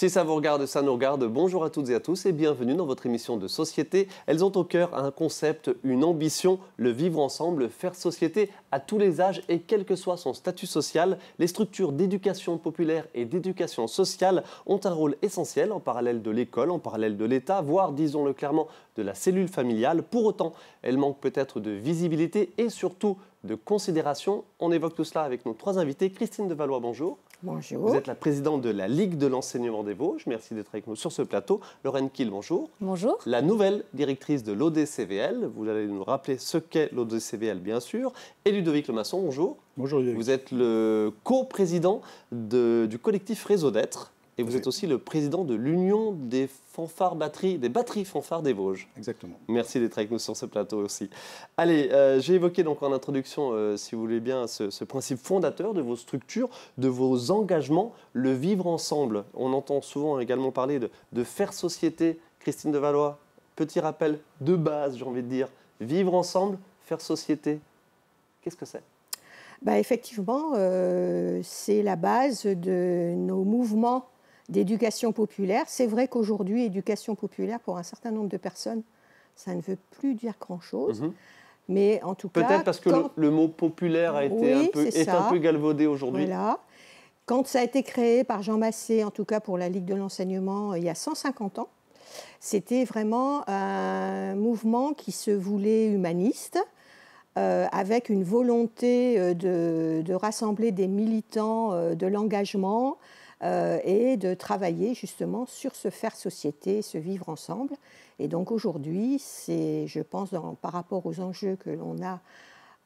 Si ça vous regarde, ça nous regarde. Bonjour à toutes et à tous et bienvenue dans votre émission de société. Elles ont au cœur un concept, une ambition, le vivre ensemble, faire société à tous les âges et quel que soit son statut social. Les structures d'éducation populaire et d'éducation sociale ont un rôle essentiel en parallèle de l'école, en parallèle de l'État, voire, disons-le clairement, de la cellule familiale. Pour autant, elles manquent peut-être de visibilité et surtout de considération. On évoque tout cela avec nos trois invités. Christine de Valois. bonjour. Bonjour. Vous êtes la présidente de la Ligue de l'enseignement des Vosges. Merci d'être avec nous sur ce plateau. Lorraine Kiel, bonjour. Bonjour. La nouvelle directrice de l'ODCVL. Vous allez nous rappeler ce qu'est l'ODCVL, bien sûr. Et Ludovic Lemasson, bonjour. Bonjour, Vous êtes le co-président du collectif Réseau d'être. Et vous êtes aussi le président de l'Union des fanfares batteries, des batteries fanfares des Vosges. Exactement. Merci d'être avec nous sur ce plateau aussi. Allez, euh, j'ai évoqué donc en introduction, euh, si vous voulez bien, ce, principe fondateur de vos structures, de vos engagements, le vivre ensemble. On entend souvent également parler de, faire société. Christine de Valois, petit rappel de base, j'ai envie de dire. Vivre ensemble, faire société. Qu'est-ce que c'est bah effectivement, euh, c'est la base de nos mouvements d'éducation populaire. C'est vrai qu'aujourd'hui, éducation populaire, pour un certain nombre de personnes, ça ne veut plus dire grand-chose. Mhm. Mais en tout Peut cas. Peut-être parce que le, mot populaire a été un est, un peu galvaudé aujourd'hui. Quand ça a été créé par Jean Massé, en tout cas pour la Ligue de l'enseignement, euh, il y a 150 ans, c'était vraiment un mouvement qui se voulait humaniste, euh, avec une volonté euh, de, rassembler des militants de l'engagement, euh, et de travailler justement sur ce faire société, ce vivre ensemble. Et donc aujourd'hui, c'est, je pense, par rapport aux enjeux que l'on a,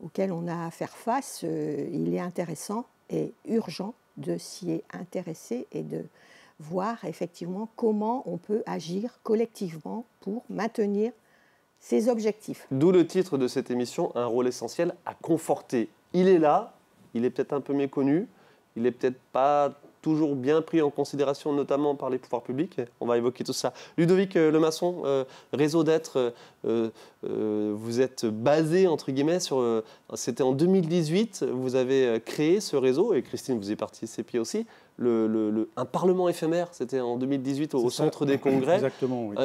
auxquels on a à faire face, euh, il est intéressant et urgent de s'y intéresser et de voir effectivement comment on peut agir collectivement pour maintenir ces objectifs. D'où le titre de cette émission, Un rôle essentiel à conforter. Il est là, il est peut-être un peu méconnu, il n'est peut-être pas toujours bien pris en considération, notamment par les pouvoirs publics. On va évoquer tout ça. Ludovic euh, Lemasson, euh, Réseau d'être, euh, vous êtes basé, entre guillemets, sur... C'était en 2018, vous avez créé ce réseau, et Christine, vous y participez aussi un parlement éphémère, c'était en 2018 au, centre des congrès. Exactement. Oui.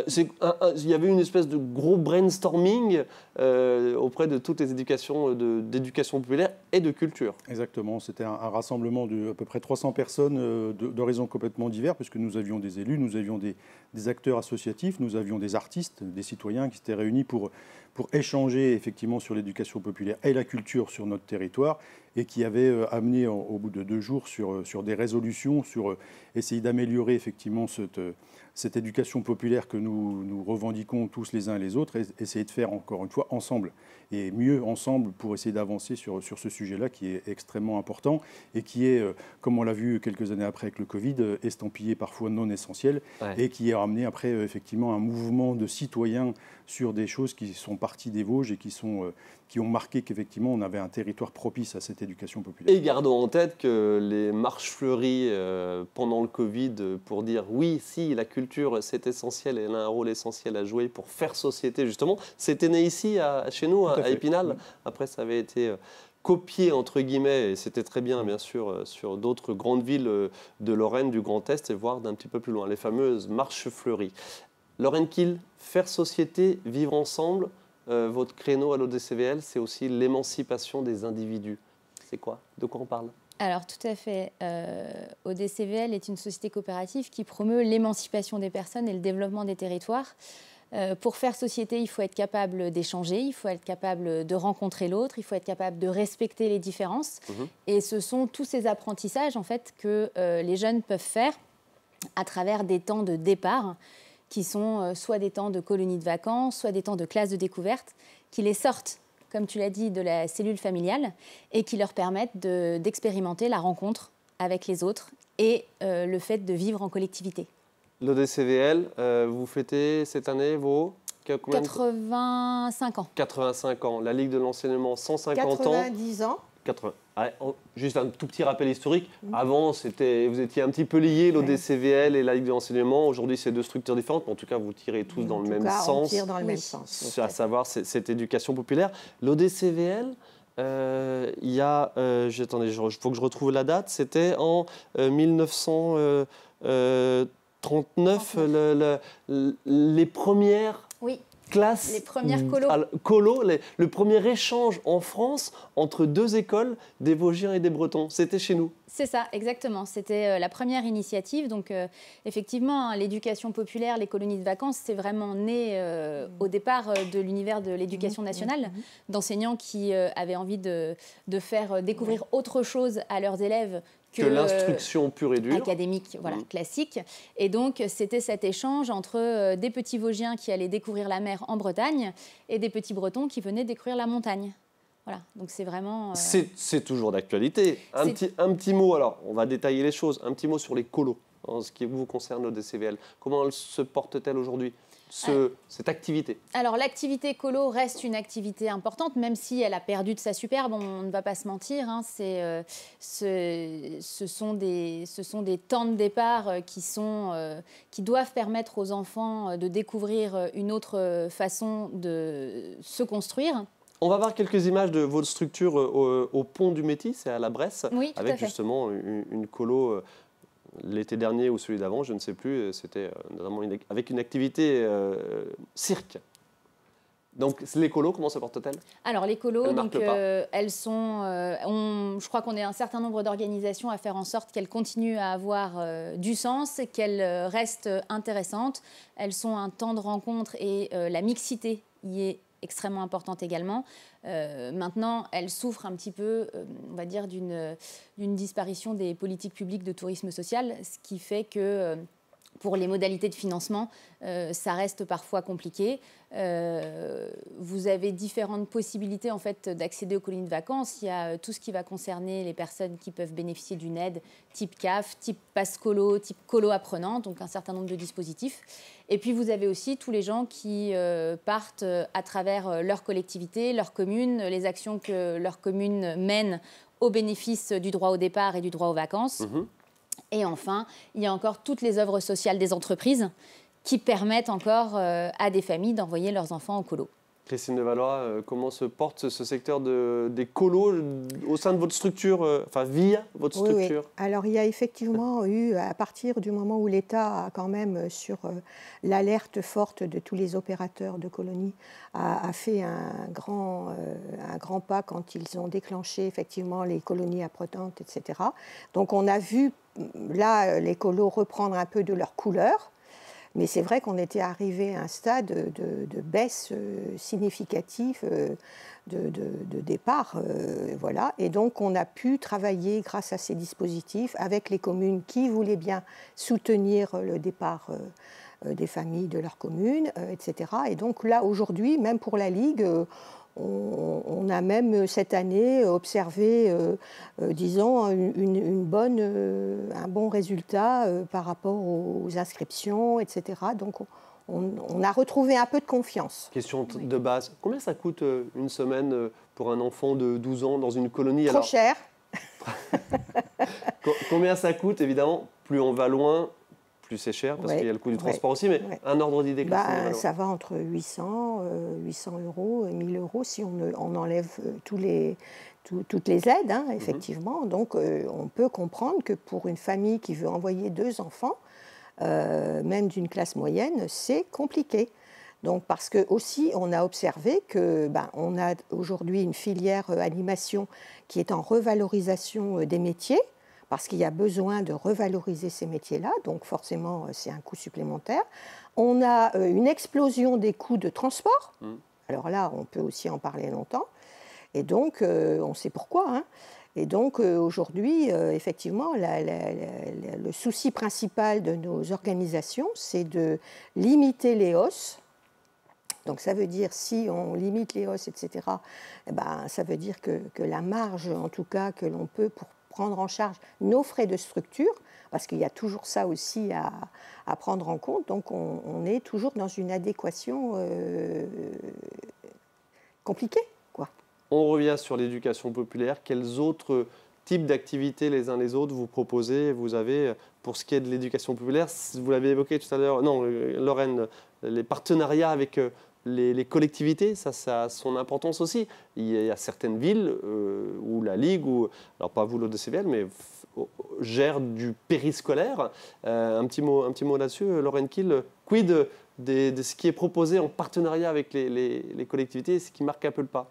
Euh, il y avait une espèce de gros brainstorming euh, auprès de toutes les éducations euh, d'éducation populaire et de culture. Exactement. C'était un, rassemblement d'à peu près 300 personnes d'horizons complètement divers, puisque nous avions des élus, nous avions des, des acteurs associatifs, nous avions des artistes, des citoyens qui s'étaient réunis pour pour échanger effectivement sur l'éducation populaire et la culture sur notre territoire et qui avait euh, amené au bout de deux jours sur, euh, sur des résolutions sur euh, essayer d'améliorer effectivement cette, euh, cette, éducation populaire que nous, nous, revendiquons tous les uns et les autres, et essayer de faire encore une fois ensemble, et mieux ensemble pour essayer d'avancer sur, sur ce sujet-là qui est extrêmement important et qui est, euh, comme on l'a vu quelques années après avec le Covid, euh, estampillé parfois non essentiel, et qui est ramené après effectivement un mouvement de citoyens sur des choses qui sont parties des Vosges et qui, sont, qui ont marqué qu'effectivement on avait un territoire propice à cette éducation populaire. Et gardons en tête que les marches fleuries pendant le Covid pour dire oui, si, la culture, c'est essentiel et elle a un rôle essentiel à jouer pour faire société, justement. C'était né ici, à, chez nous, à, Épinal. Mm. Après, ça avait été euh, copié entre guillemets, et c'était très bien mm. bien sûr, euh, sur d'autres grandes villes euh, de Lorraine, du Grand Est, et voire d'un petit peu plus loin, les fameuses marches fleuries. Lorraine Kiel, faire société, vivre ensemble, votre créneau à l'ODCVL, c'est aussi l'émancipation des individus. C'est quoi De quoi on parle alors tout à fait. Euh, ODCVL est une société coopérative qui promeut l'émancipation des personnes et le développement des territoires. Euh, pour faire société, il faut être capable d'échanger, il faut être capable de rencontrer l'autre, il faut être capable de respecter les différences. Mhm. Et ce sont tous ces apprentissages en fait que euh, les jeunes peuvent faire à travers des temps de départ qui sont soit des temps de colonies de vacances, soit des temps de classes de découverte, qui les sortent comme tu l'as dit, de la cellule familiale et qui leur permettent d'expérimenter la rencontre avec les autres et euh, le fait de vivre en collectivité. L'ODCVL, euh, vous fêtez cette année vos 85 ans. 85 ans. La Ligue de l'enseignement, 150 ans. 90 ans. 80. Ah, oh, juste un tout petit rappel historique. Mhm. Avant, c'était, vous étiez un petit peu liés, l'ODCVL et la Ligue de l'enseignement. Aujourd'hui, c'est deux structures différentes, mais en tout cas, vous tirez tous dans le, même, sens, dans le même sens. À savoir cette éducation populaire. L'ODCVL, euh, il y a, euh, attendez, il faut que je retrouve la date, c'était en 1939, euh, euh, les premières oui. Les premières colos. colo, le premier échange en France entre deux écoles, des Vosgiens et des Bretons. C'était chez nous. C'est ça, exactement. C'était euh, la première initiative. Donc, euh, effectivement, hein, l'éducation populaire, les colonies de vacances, c'est vraiment né euh, au départ de l'univers de l'éducation mhm, nationale, mhm, mhm. d'enseignants qui avaient envie de faire découvrir autre chose à leurs élèves que, l'instruction pure et dure. Académique, voilà, mm. classique. Et donc, c'était cet échange entre euh, des petits Vosgiens qui allaient découvrir la mer en Bretagne et des petits Bretons qui venaient découvrir la montagne. Voilà, donc c'est vraiment... Euh, c'est toujours d'actualité. Un petit, un petit mot, alors, on va détailler les choses. Un petit mot sur les colos en ce qui vous concerne au DCVL. Comment se porte-t-elle aujourd'hui ce, euh, cette activité Alors l'activité colo reste une activité importante, même si elle a perdu de sa superbe, on, ne va pas se mentir. Hein, euh, ce, ce, sont des, ce sont des temps de départ euh, qui, sont, qui doivent permettre aux enfants de découvrir une autre façon de se construire. On va voir quelques images de votre structure au, pont du Métis, c'est à la Bresse, avec justement une colo l'été dernier ou celui d'avant, je ne sais plus, c'était euh, notamment avec une activité euh, cirque. Donc l'écolo, comment comment se t elle Alors l'écolo, donc, euh, elles sont, je crois qu'on est un certain nombre d'organisations à faire en sorte qu'elles continuent à avoir du sens, qu'elles restent intéressantes. Elles sont un temps de rencontre et la mixité y est extrêmement importante également. Euh, maintenant, elle souffre un petit peu, euh, on va dire, d'une disparition des politiques publiques de tourisme social, ce qui fait que euh, pour les modalités de financement, euh, ça reste parfois compliqué. Euh, vous avez différentes possibilités en fait d'accéder aux colonies de vacances. Il y a euh, tout ce qui va concerner les personnes qui peuvent bénéficier d'une aide type CAF, type PASCOLO, type colo apprenant, donc un certain nombre de dispositifs. Et puis vous avez aussi tous les gens qui partent à travers leur collectivité, leur commune, les actions que leur commune mène au bénéfice du droit au départ et du droit aux vacances. Mhm. Et enfin, il y a encore toutes les œuvres sociales des entreprises qui permettent encore euh, à des familles d'envoyer leurs enfants au colo. Christine de Valois, euh, comment se porte ce secteur de, des colos euh, au sein de votre structure, euh, enfin via votre structure Alors il y a effectivement eu, à partir du moment où l'État quand même, sur l'alerte forte de tous les opérateurs de colonies, a, fait un grand, un grand pas quand ils ont déclenché effectivement les colonies apprenantes, etc. Donc on a vu mm, là les colos reprendre un peu de leur couleur. Mais c'est vrai qu'on était arrivé à un stade de, baisse euh, significative euh, de, départ. Euh, voilà. Et donc, on a pu travailler grâce à ces dispositifs avec les communes qui voulaient bien soutenir le départ. des familles de leur commune, etc. Et donc là, aujourd'hui, même pour la Ligue, on, a même euh, cette année observé, euh, euh, disons, une, bonne, un bon résultat par rapport aux inscriptions, etc. Donc, on, a retrouvé un peu de confiance. Question de base, combien ça coûte une semaine pour un enfant de 12 ans dans une colonie Trop cher. combien ça coûte Évidemment, plus on va loin, plus c'est cher parce qu'il y a le coût du transport aussi, mais un ordre d'idée bah, Ça va entre 800, 800 euh, euros, 1000 euros si on, enlève euh, tous les, toutes les aides, hein, mhm. effectivement. Donc euh, on peut comprendre que pour une famille qui veut envoyer deux enfants, même d'une classe moyenne, c'est compliqué. Donc parce que aussi on a observé que ben, on a aujourd'hui une filière animation qui est en revalorisation des métiers parce qu'il y a besoin de revaloriser ces métiers-là, donc forcément euh, c'est un coût supplémentaire. On a euh, une explosion des coûts de transport, mmh. alors là on peut aussi en parler longtemps, et donc euh, on sait pourquoi. Hein. Et donc aujourd'hui, effectivement, le souci principal de nos organisations, c'est de limiter les hausses. Donc ça veut dire si on limite les hausses, etc., eh ben, ça veut dire que, la marge, en tout cas, que l'on peut pour prendre en charge nos frais de structure, parce qu'il y a toujours ça aussi à, à prendre en compte. Donc on, est toujours dans une adéquation euh, compliquée. Quoi. On revient sur l'éducation populaire. Quels autres types d'activités les uns les autres vous proposez Vous avez, pour ce qui est de l'éducation populaire, vous l'avez évoqué tout à l'heure, non, euh, Lorraine, les partenariats avec euh, les, collectivités, ça, ça a son importance aussi. Il y a, certaines villes euh, où la Ligue, ou, alors pas vous l'ODCVL, mais gère du périscolaire. Euh, un petit mot, un petit mot là-dessus, euh, Lorraine Kiel, quid de, ce qui est proposé en partenariat avec les, collectivités et collectivités, ce qui marque un peu le pas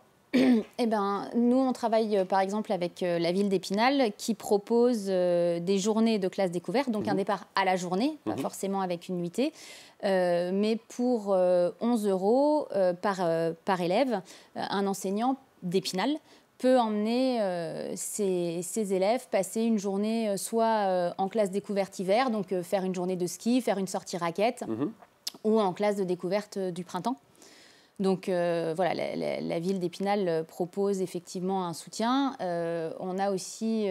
eh ben, nous, on travaille euh, par exemple avec euh, la ville d'Épinal qui propose euh, des journées de classe découverte, donc un mhm. départ à la journée, pas mhm. forcément avec une nuitée, mais pour 11 euros par, par élève, un enseignant d'Épinal peut emmener ses, élèves passer une journée soit en classe découverte hiver, donc faire une journée de ski, faire une sortie raquette, mhm. ou en classe de découverte du printemps. Donc euh, voilà, la, ville d'Épinal euh, propose effectivement un soutien. Euh, on a aussi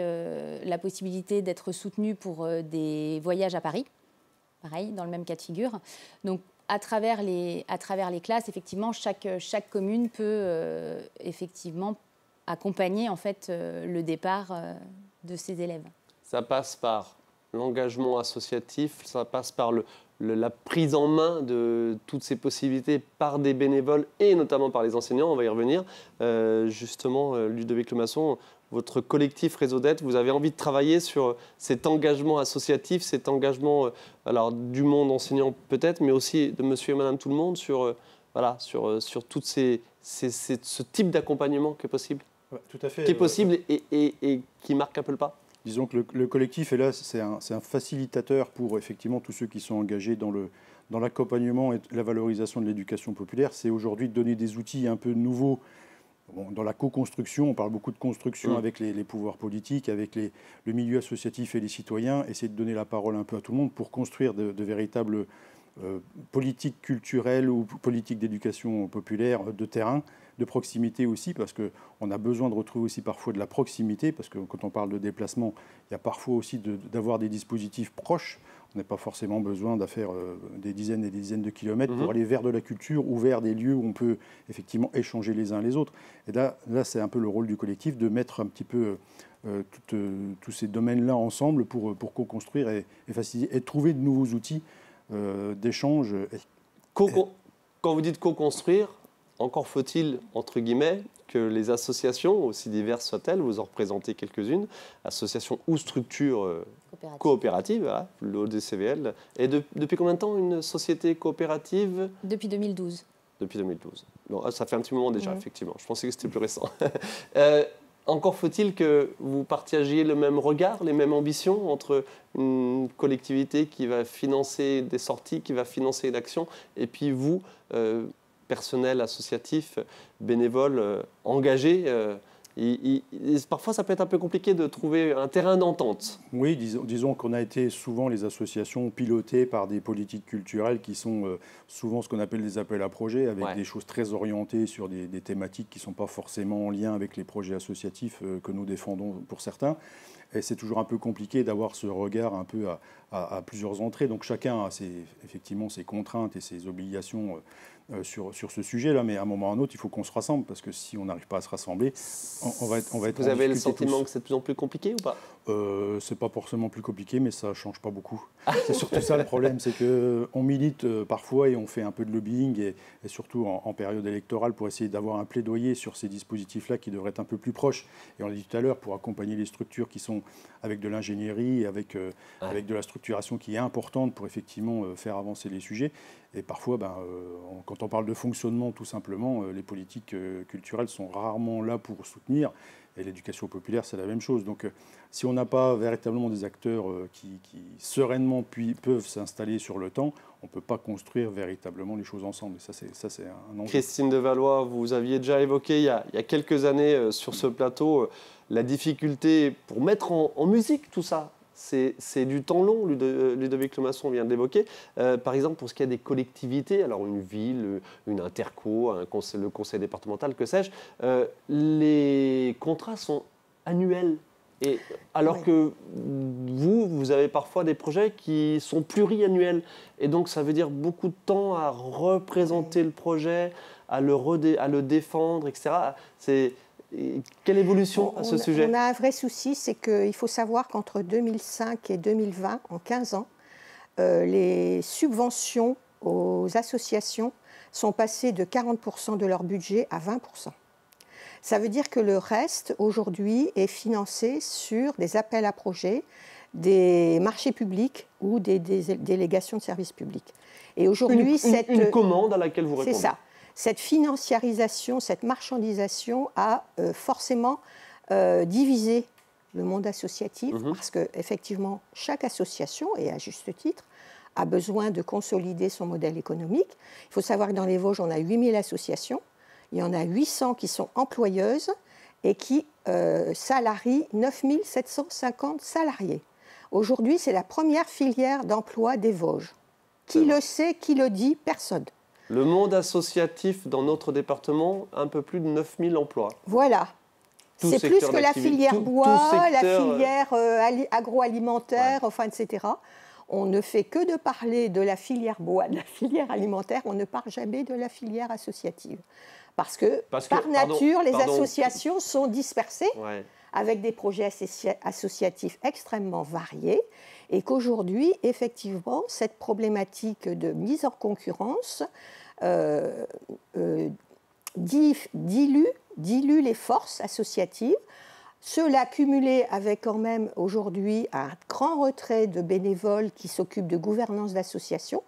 la possibilité d'être soutenu pour des voyages à Paris, pareil, dans le même cas de figure. Donc à travers les, à travers les classes, effectivement, chaque, chaque commune peut effectivement accompagner en fait le départ de ses élèves. Ça passe par l'engagement associatif, ça passe par le, la prise en main de toutes ces possibilités par des bénévoles et notamment par les enseignants, on va y revenir. Euh, justement, euh, Ludovic Lemasson, votre collectif Réseau d'Aide, vous avez envie de travailler sur cet engagement associatif, cet engagement euh, alors, du monde enseignant peut-être, mais aussi de monsieur et madame tout le monde sur, voilà, sur, sur tout ce type d'accompagnement qui est possible. tout à fait. Qui est possible et, et qui marque un peu le pas disons que le, collectif est là, c'est un, facilitateur pour effectivement tous ceux qui sont engagés dans le dans l'accompagnement et la valorisation de l'éducation populaire. C'est aujourd'hui de donner des outils un peu nouveaux. dans la co-construction, on parle beaucoup de construction mm. avec les, pouvoirs politiques, avec les, le milieu associatif et les citoyens, essayer de donner la parole un peu à tout le monde pour construire de véritables euh, politique culturelle ou politique d'éducation populaire de terrain, de proximité aussi, parce qu'on a besoin de retrouver aussi parfois de la proximité, parce que quand on parle de déplacement, il y a parfois aussi d'avoir des dispositifs proches. On n'a pas forcément besoin d'affaire euh, des dizaines et des dizaines de kilomètres pour mhm. aller vers de la culture ou vers des lieux où on peut effectivement échanger les uns les autres. Et là, là c'est un peu le rôle du collectif de mettre un petit peu euh, tous ces domaines-là ensemble pour, pour co-construire et, faciliter, et trouver de nouveaux outils euh, d'échanges. Quand vous dites co-construire, encore faut-il, entre guillemets, que les associations, aussi diverses soient-elles, vous en représentez quelques-unes, associations ou structures euh, coopératives, voilà, l'ODCVL, et depuis combien de temps une société coopérative Depuis 2012. Depuis 2012. Bon, ah, ça fait un petit moment déjà, mhm. effectivement. Je pensais que c'était plus récent. Euh, encore faut-il que vous partagiez le même regard, les mêmes ambitions entre une collectivité qui va financer des sorties, qui va financer l'action et puis vous, euh, personnel associatif, bénévole, euh, engagé. Euh, parfois, ça peut être un peu compliqué de trouver un terrain d'entente. Oui, disons, qu'on a été souvent les associations pilotées par des politiques culturelles qui sont euh, souvent ce qu'on appelle des appels à projets, avec des choses très orientées sur des, thématiques qui ne sont pas forcément en lien avec les projets associatifs euh, que nous défendons pour certains. Et c'est toujours un peu compliqué d'avoir ce regard un peu à, plusieurs entrées. Donc chacun a effectivement ses contraintes et ses obligations. Euh, euh, sur, ce sujet-là, mais à un moment ou à un autre, il faut qu'on se rassemble, parce que si on n'arrive pas à se rassembler, on, va être... On va Vous avez le sentiment que c'est de plus en plus compliqué ou pas euh, C'est pas forcément plus compliqué, mais ça change pas beaucoup. Ah. c'est surtout ça le problème, c'est qu'on euh, milite parfois et on fait un peu de lobbying, et, surtout en, période électorale, pour essayer d'avoir un plaidoyer sur ces dispositifs-là qui devraient être un peu plus proches. Et on l'a dit tout à l'heure, pour accompagner les structures qui sont avec de l'ingénierie, avec, ah. avec de la structuration qui est importante pour effectivement faire avancer les sujets. Et parfois, ben, euh, quand on parle de fonctionnement, tout simplement, euh, les politiques euh, culturelles sont rarement là pour soutenir. Et l'éducation populaire, c'est la même chose. Donc, si on n'a pas véritablement des acteurs qui, sereinement puis, peuvent s'installer sur le temps, on ne peut pas construire véritablement les choses ensemble. Et ça, c'est, un enjeu. Christine de Valois, vous aviez déjà évoqué il y a, quelques années sur ce plateau la difficulté pour mettre en musique tout ça, c'est du temps long, euh, Ludovic Lemasson vient d'évoquer. Euh, par exemple, pour ce qui est des collectivités, alors une ville, euh, une interco, un conseil, le conseil départemental, que sais-je, les contrats sont annuels. Et alors que vous, vous avez parfois des projets qui sont pluriannuels. Et donc, ça veut dire beaucoup de temps à représenter le projet, à le, à le défendre, etc. C'est quelle évolution à ce sujet On a un vrai souci, c'est qu'il faut savoir qu'entre 2005 et 2020, en 15 ans, euh, les subventions aux associations sont passées de 40% de leur budget à 20%. Ça veut dire que le reste, aujourd'hui, est financé sur des appels à projets, des marchés publics ou des, délégations de services publics. Et aujourd'hui, cette... Une commande à laquelle vous répondez. C'est ça cette financiarisation, cette marchandisation a euh, forcément euh, divisé le monde associatif mhm. parce que effectivement chaque association et à juste titre a besoin de consolider son modèle économique. Il faut savoir que dans les Vosges, on a 8000 associations. Il y en a 800 qui sont employeuses et qui euh, salarient 9750 salariés. Aujourd'hui, c'est la première filière d'emploi des Vosges. Qui le sait, qui le dit Personne. Le monde associatif dans notre département, un peu plus de 9000 emplois. Voilà. C'est plus que la filière bois, la euh, filière euh, agroalimentaire, enfin, etc. On ne fait que de parler de la filière bois, de la filière alimentaire, on ne parle jamais de la filière associative. Parce que, par nature, les associations sont dispersées avec des projets associatifs extrêmement variés, et qu'aujourd'hui, effectivement, cette problématique de mise en concurrence euh, euh, dilue, les forces associatives. Cela cumulé avec quand même aujourd'hui un grand retrait de bénévoles qui s'occupent de gouvernance d'associations,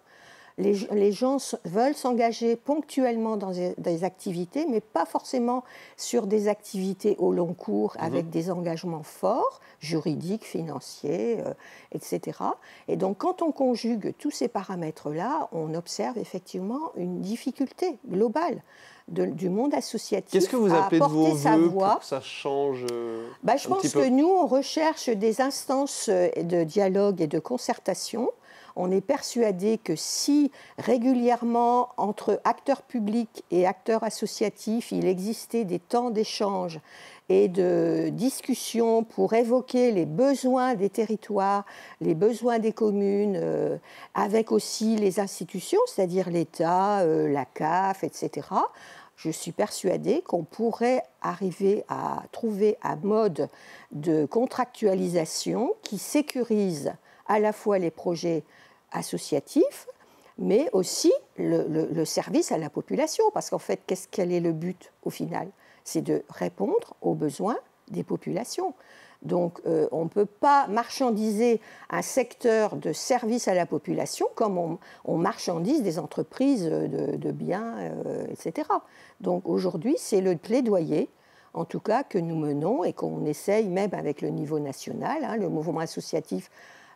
les, gens veulent s'engager ponctuellement dans des, activités, mais pas forcément sur des activités au long cours mhm. avec des engagements forts, juridiques, financiers, euh, etc. Et donc quand on conjugue tous ces paramètres-là, on observe effectivement une difficulté globale. du monde associatif Qu'est-ce que vous appelez de vos voix. Pour ça change euh, bah, Je pense que nous, on recherche des instances euh, de dialogue et de concertation on est persuadé que si régulièrement, entre acteurs publics et acteurs associatifs, il existait des temps d'échange et de discussion pour évoquer les besoins des territoires, les besoins des communes, euh, avec aussi les institutions, c'est-à-dire l'État, euh, la CAF, etc. Je suis persuadée qu'on pourrait arriver à trouver un mode de contractualisation qui sécurise à la fois les projets associatif, mais aussi le, service à la population. Parce qu'en fait, qu'est-ce quel est le but au final C'est de répondre aux besoins des populations. Donc euh, on ne peut pas marchandiser un secteur de service à la population comme on, marchandise des entreprises de, biens, euh, etc. Donc aujourd'hui, c'est le plaidoyer, en tout cas, que nous menons et qu'on essaye même avec le niveau national. Hein, le mouvement associatif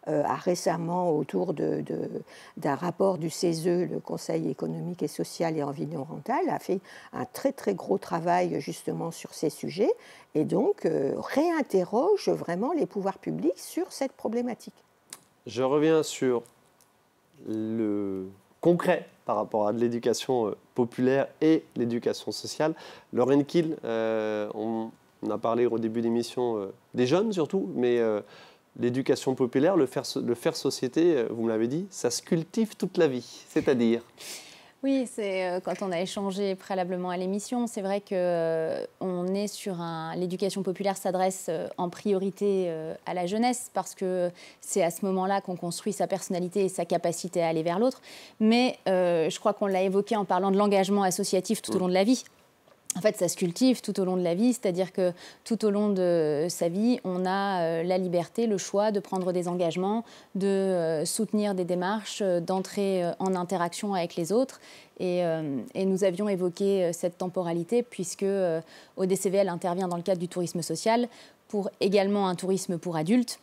euh, a récemment, autour d'un de, rapport du CESE, e, le Conseil économique et social et environnemental, a fait un très très gros travail justement sur ces sujets et donc euh, réinterroge vraiment les pouvoirs publics sur cette problématique. Je reviens sur le concret par rapport à de l'éducation euh, populaire et l'éducation sociale. Lorraine Kiel, on, a parlé au début de l'émission, des jeunes surtout, mais l'éducation populaire, le faire, société, euh, vous me l'avez dit, ça se cultive toute la vie, c'est-à-dire oui, c'est euh, quand on a échangé préalablement à l'émission, c'est vrai que euh, est sur un l'éducation populaire s'adresse en priorité à la jeunesse parce que c'est à ce moment-là qu'on construit sa personnalité et sa capacité à aller vers l'autre. Mais je crois qu'on l'a évoqué en parlant de l'engagement associatif tout au mm. long de la vie en fait, ça se cultive tout au long de la vie, c'est-à-dire que tout au long de euh, sa vie, on a euh, la liberté, le choix de prendre des engagements, de euh, soutenir des démarches, d'entrer en interaction avec les autres. Et, nous avions évoqué cette temporalité puisque ODCVL intervient dans le cadre du tourisme social pour également un tourisme pour adultes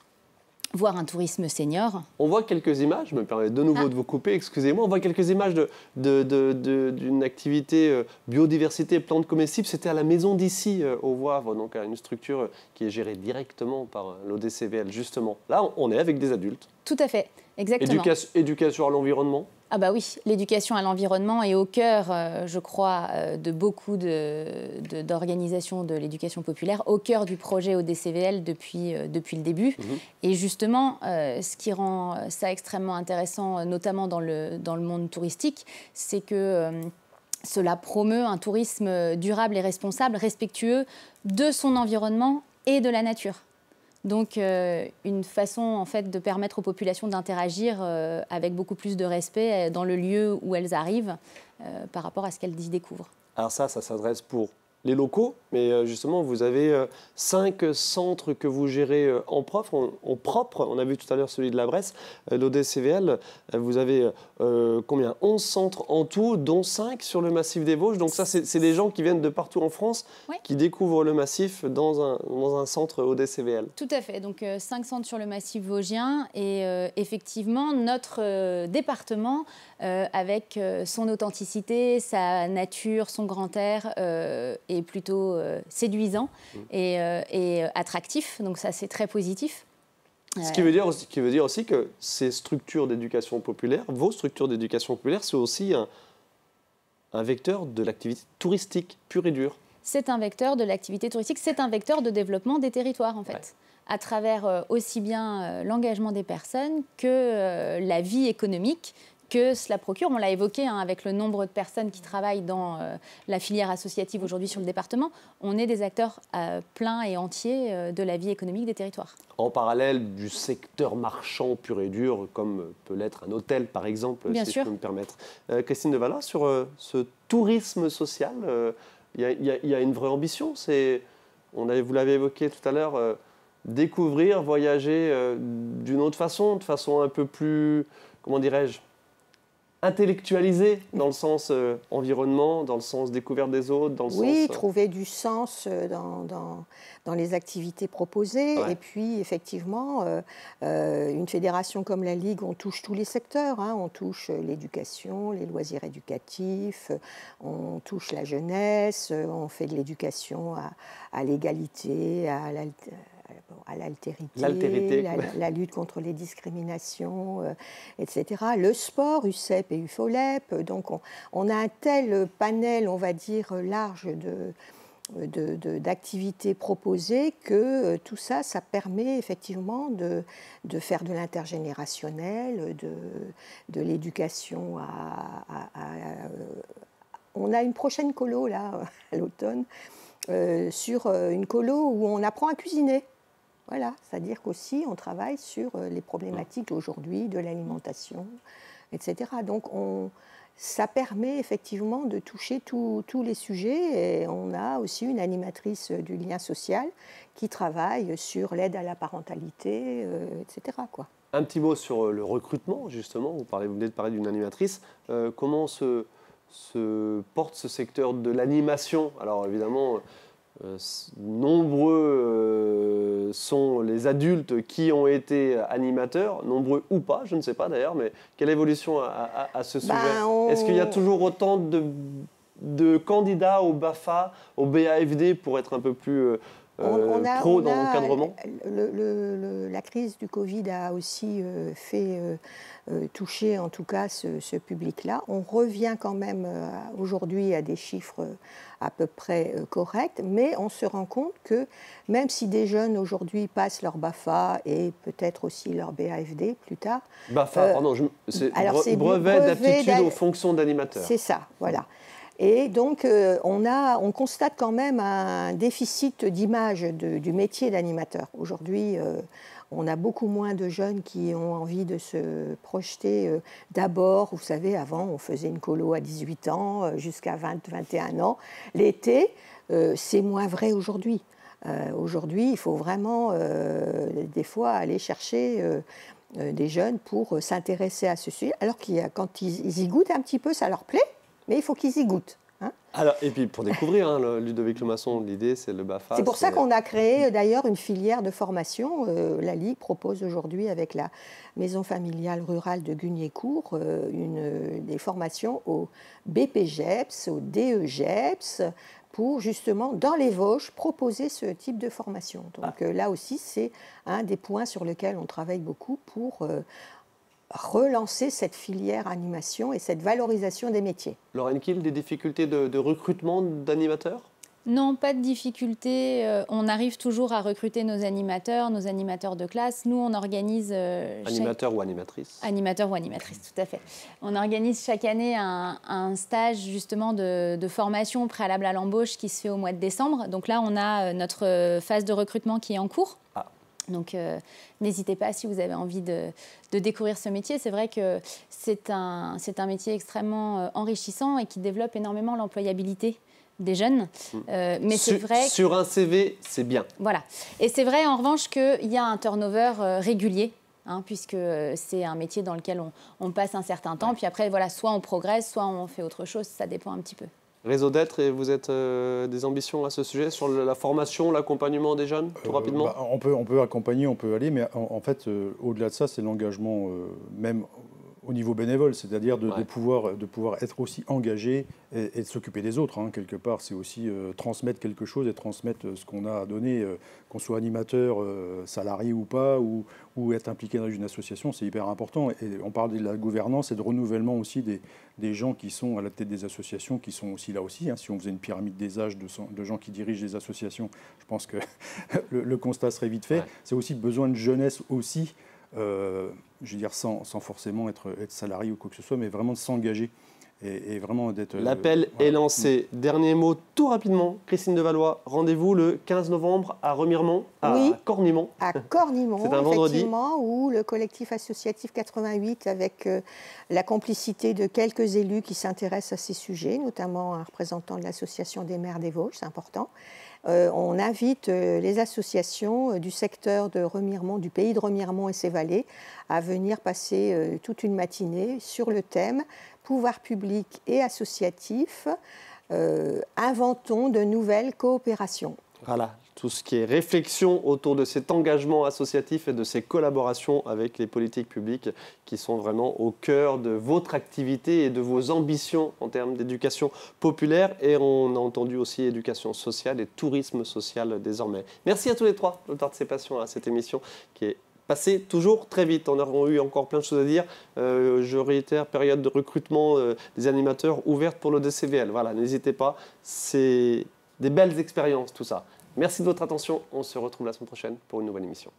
Voir un tourisme senior. On voit quelques images, je me permets de nouveau ah. de vous couper, excusez-moi, on voit quelques images d'une de, activité euh, biodiversité plantes comestibles, c'était à la maison d'ici euh, au Voivre, donc à une structure euh, qui est gérée directement par l'ODCVL justement. Là, on est avec des adultes. Tout à fait, exactement. éducation à l'environnement ah bah oui, l'éducation à l'environnement est au cœur, euh, je crois, euh, de beaucoup d'organisations de, l'éducation populaire, au cœur du projet ODCVL euh, depuis, le début. Mhm. Et justement, ce qui rend ça extrêmement intéressant, notamment dans le monde touristique, c'est que cela promeut un tourisme durable et responsable, respectueux de son environnement et de la nature. Donc euh, une façon en fait de permettre aux populations d'interagir euh, avec beaucoup plus de respect euh, dans le lieu où elles arrivent par rapport à ce qu'elles y découvrent. Alors ça, ça s'adresse pour les locaux, mais euh, justement, vous avez euh, cinq centres que vous gérez euh, en, prof, en, propre. On a vu tout à l'heure celui de la Bresse, l'ODCVL. Vous avez combien 11 centres en tout, dont 5 sur le massif des Vosges. Donc ça, c'est des gens qui viennent de partout en France, qui découvrent le massif dans un, dans un centre ODCVL. Tout à fait. Donc 5 centres sur le massif vosgien. Et effectivement, notre département euh, avec euh, son authenticité, sa nature, son grand air euh, est plutôt séduisant mm. et, attractif. Donc ça, c'est très positif. Ce qui, veut dire aussi, qui veut dire aussi que ces structures d'éducation populaire, vos structures d'éducation populaire, c'est aussi un, vecteur de l'activité touristique pure et dure. C'est un vecteur de l'activité touristique, c'est un vecteur de développement des territoires en fait. à travers aussi bien l'engagement des personnes que la vie économique que cela procure. On l'a évoqué hein, avec le nombre de personnes qui travaillent dans euh, la filière associative aujourd'hui sur le département. On est des acteurs euh, pleins et entiers euh, de la vie économique des territoires. En parallèle du secteur marchand pur et dur, comme peut l'être un hôtel par exemple, Bien si je peux me permettre. Christine Devala, sur ce tourisme social, il y, a une vraie ambition. On vous l'avez évoqué tout à l'heure découvrir, voyager d'une autre façon, de façon un peu plus, comment dirais-je, intellectualiser dans le sens euh, environnement, dans le sens découverte des autres, dans le oui, sens... Oui, euh, trouver du sens euh, dans, dans, les activités proposées. Et puis, effectivement, une fédération comme la Ligue, on touche tous les secteurs. Hein. On touche l'éducation, les loisirs éducatifs, on touche la jeunesse, on fait de l'éducation à, à l'égalité, à à l'altérité, la, lutte contre les discriminations, euh, etc. Le sport, UCEP et UFOLEP. Euh, donc on, a un tel panel, on va dire, large de d'activités proposées que euh, tout ça, ça permet effectivement de, faire de l'intergénérationnel, de, l'éducation à, On a une prochaine colo là, à l'automne, sur une colo où on apprend à cuisiner. Voilà, c'est-à-dire qu'aussi on travaille sur euh, les problématiques aujourd'hui de l'alimentation, etc. Donc ça permet effectivement de toucher tous les sujets et on a aussi une animatrice euh, du lien social qui travaille sur l'aide à la parentalité, euh, etc. Quoi. Un petit mot sur le recrutement, justement. Vous, parlez, vous venez de parler d'une animatrice. comment se, se, porte ce secteur de l'animation Alors, évidemment, euh, nombreux euh, sont les adultes qui ont été animateurs, nombreux ou pas, je ne sais pas d'ailleurs, mais quelle évolution à, ce sujet Est-ce qu'il y a toujours autant de candidats au BAFA, au BAFD, pour être un peu plus euh, on, a, La crise du Covid a aussi euh, fait euh, euh, toucher en tout cas ce, public-là. On revient quand même aujourd'hui à des chiffres à peu près corrects, mais on se rend compte que même si des jeunes aujourd'hui passent leur BAFA et peut-être aussi leur BAFD plus tard. BAFA, pardon, c'est brevet, d'aptitude aux fonctions d'animateur. C'est ça, voilà. Et donc, euh, on, a, on constate quand même un déficit d'image du métier d'animateur. Aujourd'hui, euh, on a beaucoup moins de jeunes qui ont envie de se projeter. Euh, d'abord, vous savez, avant, on faisait une colo à 18 ans, jusqu'à 20, 21 ans. L'été, c'est moins vrai aujourd'hui. aujourd'hui, il faut vraiment, des fois, aller chercher des jeunes pour s'intéresser à ce sujet, alors que quand ils y goûtent un petit peu, ça leur plaît mais il faut qu'ils y goûtent. Hein. Alors, et puis pour découvrir, hein, le Ludovic l'idée c'est le BAFA. C'est pour ça qu'on a créé euh, d'ailleurs une filière de formation. Euh, la Ligue propose aujourd'hui avec la maison familiale rurale de Gugnécourt euh, des formations au BPGEPS, au DEGEPS, pour justement dans les Vosges proposer ce type de formation. Donc ah. là aussi c'est un des points sur lesquels on travaille beaucoup pour relancer cette filière animation et cette valorisation des métiers. Lorraine Kiel, des difficultés de, recrutement d'animateurs non, pas de difficultés, euh, on arrive toujours à recruter nos animateurs, nos animateurs de classe. Nous, on organise... Euh, animateurs ou animatrice. Animateurs ou animatrices, tout à fait. On organise chaque année un, stage justement de, formation préalable à l'embauche qui se fait au mois de décembre. Donc là, on a euh, notre phase de recrutement qui est en cours. Ah. Donc euh, n'hésitez pas si vous avez envie de, découvrir ce métier. C'est vrai que c'est un, un, métier extrêmement euh, enrichissant et qui développe énormément l'employabilité des jeunes. Mm. Euh, mais c'est vrai. Sur un CV, c'est bien. Voilà. Et c'est vrai en revanche qu'il y a un turnover régulier. Hein, puisque c'est un métier dans lequel on, passe un certain temps, puis après, voilà, soit on progresse, soit on fait autre chose, ça dépend un petit peu. Réseau d'être et vous êtes euh, des ambitions à ce sujet sur la formation, l'accompagnement des jeunes, tout euh, rapidement bah, on, peut, on peut accompagner, on peut aller, mais en, fait, euh, au-delà de ça, c'est l'engagement, même au niveau bénévole, c'est-à-dire de, pouvoir, de pouvoir être aussi engagé et, de s'occuper des autres. Hein. Quelque part, c'est aussi euh, transmettre quelque chose et transmettre euh, ce qu'on a à donner, euh, qu'on soit animateur, salarié ou pas, ou, être impliqué dans une association, c'est hyper important. Et on parle de la gouvernance et de renouvellement aussi des, gens qui sont à la tête des associations, qui sont aussi là aussi. Hein. Si on faisait une pyramide des âges de, gens qui dirigent les associations, je pense que le, constat serait vite fait. C'est aussi besoin de jeunesse aussi. Euh, je veux dire, sans, forcément être, être, salarié ou quoi que ce soit, mais vraiment de s'engager et, vraiment d'être... Euh, L'appel est lancé. Dernier mot, tout rapidement, Christine de Valois. rendez-vous le 15 novembre à Remiremont, à oui, Cornimont. À Cornimont, C'est un où le collectif associatif 88, avec euh, la complicité de quelques élus qui s'intéressent à ces sujets, notamment un représentant de l'association des maires des Vosges, c'est important, euh, on invite euh, les associations euh, du secteur de Remiremont, du pays de Remiremont et ses vallées, à venir passer toute une matinée sur le thème pouvoir public et associatif, inventons de nouvelles coopérations. Voilà, tout ce qui est réflexion autour de cet engagement associatif et de ces collaborations avec les politiques publiques qui sont vraiment au cœur de votre activité et de vos ambitions en termes d'éducation populaire. Et on a entendu aussi éducation sociale et tourisme social désormais. Merci à tous les trois, l'auteur de ces passions, à cette émission qui est passée toujours très vite. On a eu encore plein de choses à dire. Euh, je réitère, période de recrutement euh, des animateurs ouverte pour le DCVL. Voilà, n'hésitez pas. C'est des belles expériences, tout ça. Merci de votre attention. On se retrouve la semaine prochaine pour une nouvelle émission.